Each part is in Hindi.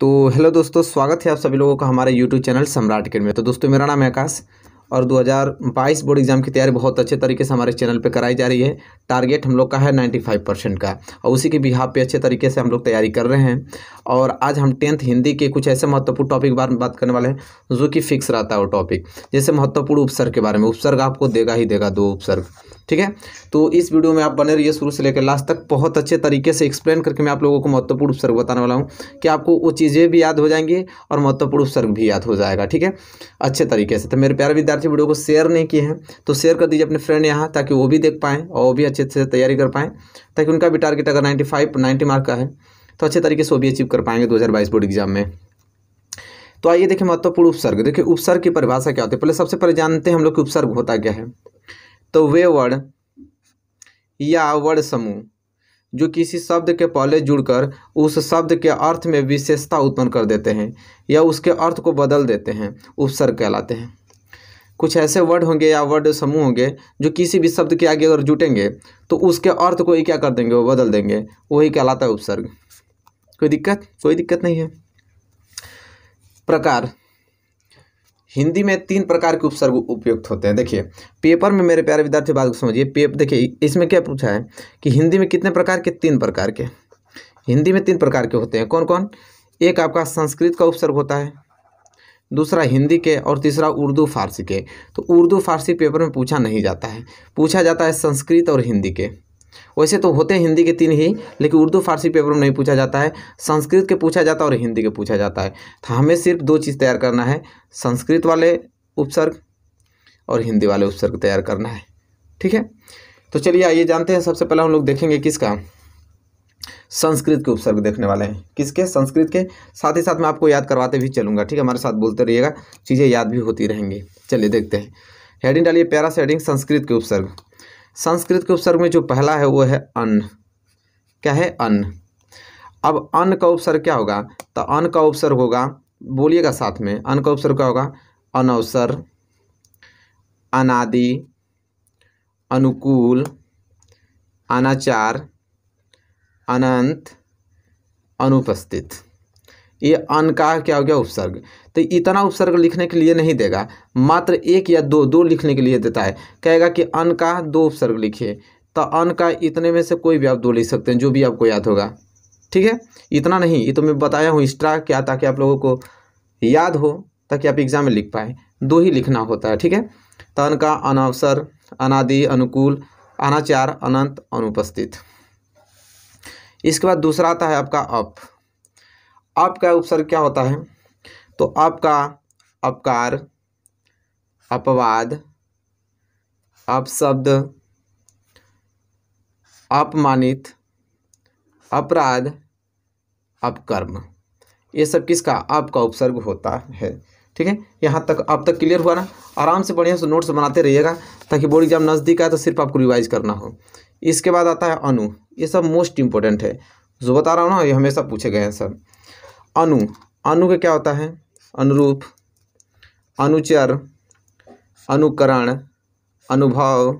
तो हेलो दोस्तों स्वागत है आप सभी लोगों का हमारे यूट्यूब चैनल सम्राट किड में तो दोस्तों मेरा नाम है आकाश और 2022 बोर्ड एग्ज़ाम की तैयारी बहुत अच्छे तरीके से हमारे चैनल पे कराई जा रही है टारगेट हम लोग का है 95 परसेंट का और उसी के बिहार पे अच्छे तरीके से हम लोग तैयारी कर रहे हैं और आज हम टेंथ हिंदी के कुछ ऐसे महत्वपूर्ण टॉपिक बारे में बात करने वाले हैं जो कि फिक्स रहता है वो टॉपिक जैसे महत्वपूर्ण उपसर्ग के बारे में उपसर्ग आपको देगा ही देगा दो उपसर्ग ठीक है तो इस वीडियो में आप बने रहिए शुरू से लेकर लास्ट तक बहुत अच्छे तरीके से एक्सप्लेन करके मैं आप लोगों को महत्वपूर्ण उपसर्ग बताने वाला हूँ कि आपको वो चीज़ें भी याद हो जाएंगी और महत्वपूर्ण उपसर्ग भी याद हो जाएगा ठीक है अच्छे तरीके से तो मेरे प्यारे विद्यार्थी से वीडियो को शेयर नहीं किए हैं तो शेयर कर दीजिए अपने फ्रेंड यहाँ ताकि वो भी देख पाएँ और वो भी अच्छे से तैयारी कर पाएँ ताकि उनका भी टारगेट अगर नाइन्टी फाइव नाइन्टी मार्क का है तो अच्छे तरीके से वो भी अचीव कर पाएंगे दो बोर्ड एग्जाम में तो आइए देखिए महत्वपूर्ण उपसर्ग देखिए उपसर्ग की परिभाषा क्या होती है पहले सबसे पहले जानते हैं हम लोग कि उपसर्ग होता क्या है तो वे वर्ड या वर्ड समूह जो किसी शब्द के पहले जुड़कर उस शब्द के अर्थ में विशेषता उत्पन्न कर देते हैं या उसके अर्थ को बदल देते हैं उपसर्ग कहलाते हैं कुछ ऐसे वर्ड होंगे या वर्ड समूह होंगे जो किसी भी शब्द के आगे अगर जुटेंगे तो उसके अर्थ को ही क्या कर देंगे वो बदल देंगे वही कहलाता है उपसर्ग कोई दिक्कत कोई दिक्कत नहीं है प्रकार हिंदी में तीन प्रकार के उपसर्ग उपयुक्त होते हैं देखिए पेपर में मेरे प्यारे विद्यार्थी बात को समझिए पेप देखिए इसमें क्या पूछा है कि हिंदी में कितने प्रकार के तीन प्रकार के हिंदी में तीन प्रकार के होते हैं कौन कौन एक आपका संस्कृत का उपसर्ग होता है दूसरा हिंदी के और तीसरा उर्दू फारसी के तो उर्दू फारसी पेपर में पूछा नहीं जाता है पूछा जाता है संस्कृत और हिंदी के वैसे तो होते हैं हिंदी के तीन ही लेकिन उर्दू फारसी पेपर में नहीं पूछा जाता है संस्कृत के पूछा जाता है और हिंदी के पूछा जाता है तो हमें सिर्फ दो चीज़ तैयार करना है संस्कृत वाले उपसर्ग और हिंदी वाले उपसर्ग तैयार करना है ठीक है तो चलिए आइए जानते हैं सबसे पहले हम लोग देखेंगे किसका संस्कृत के उपसर्ग देखने वाले हैं किसके संस्कृत के साथ ही साथ मैं आपको याद करवाते भी चलूँगा ठीक है हमारे साथ बोलते रहिएगा चीज़ें याद भी होती रहेंगी चलिए देखते हैं हेडिंग डालिए प्यारा से हेडिंग संस्कृत के उपसर्ग संस्कृत के उपसर्ग में जो पहला है वो है अन्न क्या है अन्न अब अन्न का उपसर्ग क्या होगा तो अन्न का उपसर्ग होगा बोलिएगा साथ में अन्न का उपसर्ग क्या होगा अनवसर अनादि अनुकूल अनाचार अनंत अनुपस्थित ये अन का क्या हो गया उपसर्ग तो इतना उपसर्ग लिखने के लिए नहीं देगा मात्र एक या दो दो लिखने के लिए देता है कहेगा कि अन का दो उपसर्ग लिखिए तो अन का इतने में से कोई भी आप दो लिख सकते हैं जो भी आपको याद होगा ठीक है इतना नहीं ये तो मैं बताया हूँ एक्स्ट्रा क्या ताकि आप लोगों को याद हो ताकि आप एग्ज़ाम में लिख पाए दो ही लिखना होता है ठीक है तन तो का अनवसर अनादि अनुकूल अनाचार अनंत अनुपस्थित इसके बाद दूसरा आता है आपका अप अप का उपसर्ग क्या होता है तो अप का अपकार अपवाद अपशब्द अपमानित अपराध अपकर्म ये सब किसका अप का उपसर्ग होता है ठीक है यहाँ तक अब तक क्लियर हुआ ना आराम से बढ़िया से नोट्स बनाते रहिएगा ताकि बोर्ड एग्जाम नज़दीक आए तो सिर्फ आपको रिवाइज करना हो इसके बाद आता है अनु ये सब मोस्ट इम्पोर्टेंट है जो बता रहा हूँ ना ये हमेशा पूछे गए हैं सर अनु अनु का क्या होता है अनुरूप अनुचर अनुकरण अनुभव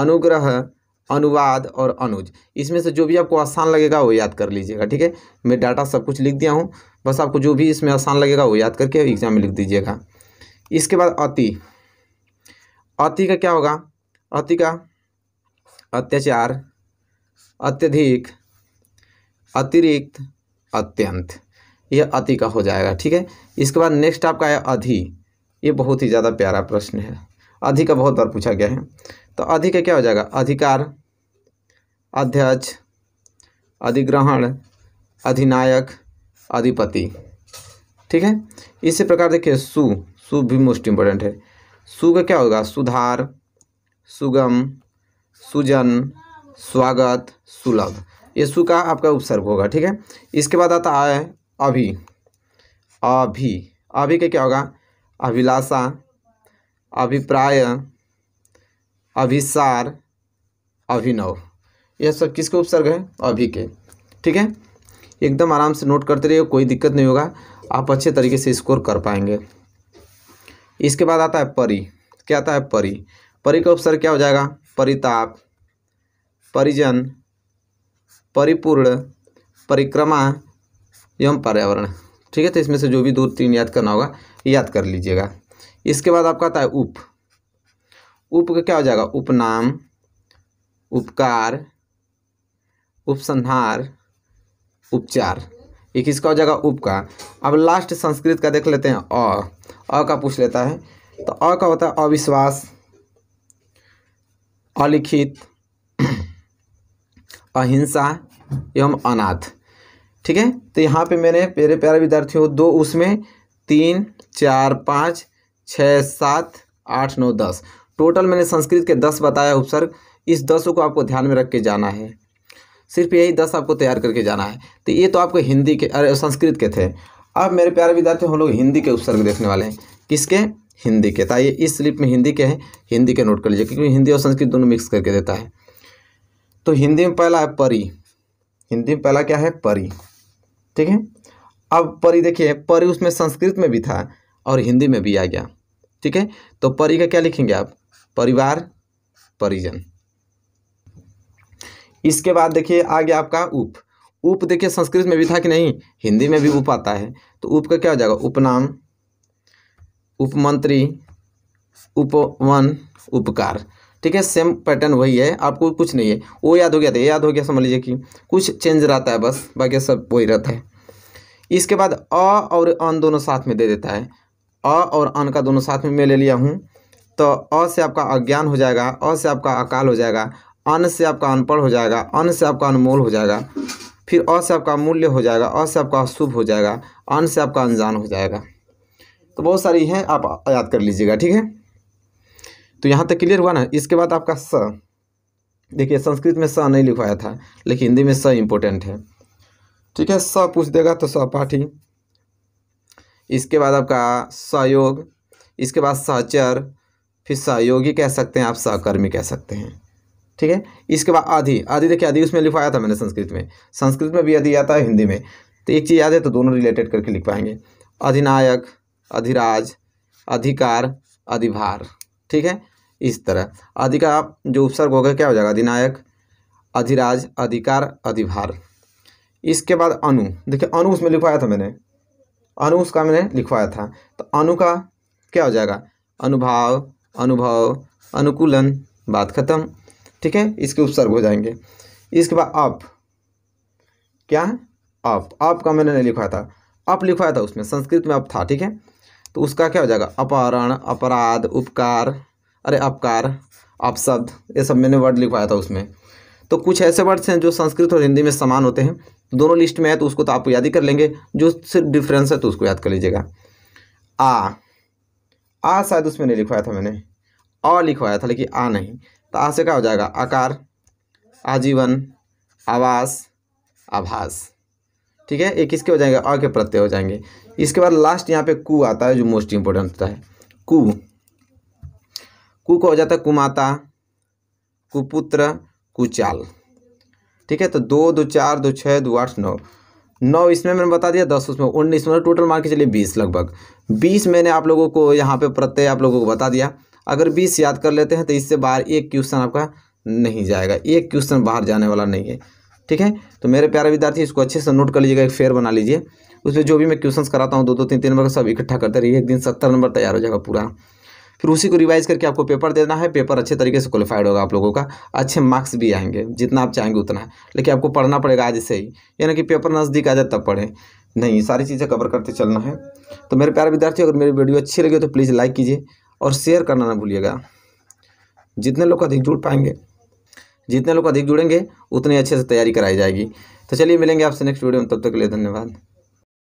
अनुग्रह अनुवाद और अनुज इसमें से जो भी आपको आसान लगेगा वो याद कर लीजिएगा ठीक है मैं डाटा सब कुछ लिख दिया हूँ बस आपको जो भी इसमें आसान लगेगा वो याद करके एग्जाम में लिख दीजिएगा इसके बाद अति अति का क्या होगा अति का अत्याचार अत्यधिक अतिरिक्त अत्यंत यह अति का हो जाएगा ठीक है इसके बाद नेक्स्ट आपका है अधि ये बहुत ही ज़्यादा प्यारा प्रश्न है अधि का बहुत बार पूछा गया है तो अधि का क्या हो जाएगा अधिकार अध्यक्ष अधिग्रहण अधिनायक अधिपति ठीक है इसी प्रकार देखिए सु सु भी मोस्ट इम्पोर्टेंट है सु का क्या होगा सुधार सुगम सुजन स्वागत सुलभ ये सु का आपका उपसर्ग होगा ठीक है इसके बाद आता है अभी अभी अभी का क्या होगा अभिलाषा अभिप्राय अभिसार अभिनव यह सब किसके उपसर्ग है अभी के ठीक है एकदम आराम से नोट करते रहिए कोई दिक्कत नहीं होगा आप अच्छे तरीके से स्कोर कर पाएंगे इसके बाद आता है परी क्या आता है परी परी का उपसर्ग क्या हो जाएगा परिताप परिजन परिपूर्ण परिक्रमा एवं पर्यावरण ठीक है तो इसमें से जो भी दो तीन याद करना होगा याद कर लीजिएगा इसके बाद आपका आता है उप उप का क्या हो जाएगा उपनाम उपकार उपसंहार उपचार एक इसका हो जाएगा उप का अब लास्ट संस्कृत का देख लेते हैं अ अ का पूछ लेता है तो अ का होता है अविश्वास अलिखित अहिंसा एवं अनाथ ठीक है तो यहाँ पे मैंने मेरे प्यारे विद्यार्थियों दो उसमें तीन चार पाँच छः सात आठ नौ दस टोटल मैंने संस्कृत के दस बताया उपसर्ग इस दसों को आपको ध्यान में रख के जाना है सिर्फ यही दस आपको तैयार करके जाना है तो ये तो आपको हिंदी के अरे संस्कृत के थे अब मेरे प्यारे विद्यार्थी हम लोग हिंदी के उपसर्ग देखने वाले हैं किसके हिंदी के ताइए तो इस स्लिप में हिंदी के हैं हिंदी के नोट कर लीजिए क्योंकि हिंदी और संस्कृत दोनों मिक्स करके देता है तो हिंदी में पहला है परी हिंदी में पहला क्या है परी ठीक है अब परी देखिए परी उसमें संस्कृत में भी था और हिंदी में भी आ गया ठीक है तो परी का क्या लिखेंगे आप परिवार परिजन इसके बाद देखिए आ गया आपका उप उप देखिए संस्कृत में भी था कि नहीं हिंदी में भी उप आता है तो उप का क्या हो जाएगा उपनाम उपमंत्री उपवन उपकार ठीक है सेम पैटर्न वही है आपको कुछ नहीं है वो याद हो गया था याद हो गया समझ लीजिए कि कुछ चेंज रहता है बस बाकी सब वही रहता है इसके बाद अ और अन दोनों साथ में दे देता है अ और अन का दोनों साथ में मैं ले लिया हूँ तो अ से आपका अज्ञान हो जाएगा अ से आपका अकाल हो जाएगा अन से आपका अनपढ़ हो जाएगा अन से आपका अनमोल हो जाएगा फिर अ से आपका अमूल्य हो जाएगा अ से आपका अशुभ हो जाएगा अन से आपका अनजान हो जाएगा तो बहुत सारी हैं आप याद कर लीजिएगा ठीक है तो यहाँ तक क्लियर हुआ ना इसके बाद आपका स देखिए संस्कृत में स नहीं लिखवाया था लेकिन हिंदी में स इम्पोर्टेंट है ठीक है स पूछ देगा तो सपाठी इसके बाद आपका सहयोग इसके बाद सहचर फिर सहयोगी कह सकते हैं आप सहकर्मी कह सकते हैं ठीक है इसके बाद आधी आधी देखिए आधी उसमें लिखवाया था मैंने संस्कृत में संस्कृत में भी आधी आता है हिंदी में तो एक चीज़ याद है तो दोनों रिलेटेड करके लिख पाएंगे अधिनायक अधिराज अधिकार अधिभार ठीक है इस तरह आदि का जो उपसर्ग होगा क्या हो जाएगा अधिनायक अधिराज अधिकार अधिभार इसके बाद अनु देखिए अनु उसमें लिखवाया था मैंने अनु उसका मैंने लिखवाया था तो अनु का क्या हो जाएगा अनुभाव अनुभव अनुकूलन बात खत्म ठीक है इसके उपसर्ग हो जाएंगे इसके बाद अप क्या है अप अप का मैंने नहीं लिखवाया था अप लिखवाया था उसमें संस्कृत में अप था ठीक है तो उसका क्या हो जाएगा अपहरण अपराध उपकार अरे अपकार अपशब्द ये सब मैंने वर्ड लिखवाया था उसमें तो कुछ ऐसे वर्ड्स हैं जो संस्कृत और हिंदी में समान होते हैं दोनों लिस्ट में है तो उसको तो आप याद ही कर लेंगे जो सिर्फ डिफरेंस है तो उसको याद कर लीजिएगा आ आ शायद उसमें नहीं लिखवाया था मैंने अ लिखवाया था लेकिन आ नहीं तो आ से क्या हो जाएगा आकार आजीवन आवास आभास ठीक है एक इसके हो जाएंगे अ के प्रत्यय हो जाएंगे इसके बाद लास्ट यहाँ पे कु आता है जो मोस्ट इम्पोर्टेंट होता है कु कुक हो जाता कुमाता कुपुत्र कुचाल ठीक है तो दो दो चार दो छः दो आठ नौ नौ इसमें मैंने बता दिया दस उसमें उन्नीस में टोटल मार के चलिए बीस लगभग बीस मैंने आप लोगों को यहाँ पे प्रत्यय आप लोगों को बता दिया अगर बीस याद कर लेते हैं तो इससे बाहर एक क्वेश्चन आपका नहीं जाएगा एक क्वेश्चन बाहर जाने वाला नहीं है ठीक है तो मेरे प्यारे विद्यार्थी इसको अच्छे से नोट कर लीजिएगा एक फेयर बना लीजिए उसमें जो भी मैं क्वेश्चन कराता हूँ दो दो तीन तीन नंबर सब इकट्ठा करते रहिए एक दिन सत्तर नंबर तैयार हो जाएगा पूरा फिर उसी को रिवाइज करके आपको पेपर देना है पेपर अच्छे तरीके से क्वालिफाइड होगा आप लोगों का अच्छे मार्क्स भी आएंगे जितना आप चाहेंगे उतना लेकिन आपको पढ़ना पड़ेगा आज से ही यानी कि पेपर नज़दीक आ जाए तब पढ़ें नहीं सारी चीज़ें कवर करते चलना है तो मेरे प्यारे विद्यार्थी अगर मेरी वीडियो अच्छी लगी तो प्लीज़ लाइक कीजिए और शेयर करना ना भूलिएगा जितने लोग अधिक जुड़ पाएंगे जितने लोग अधिक जुड़ेंगे उतनी अच्छे से तैयारी कराई जाएगी तो चलिए मिलेंगे आपसे नेक्स्ट वीडियो में तब तक के लिए धन्यवाद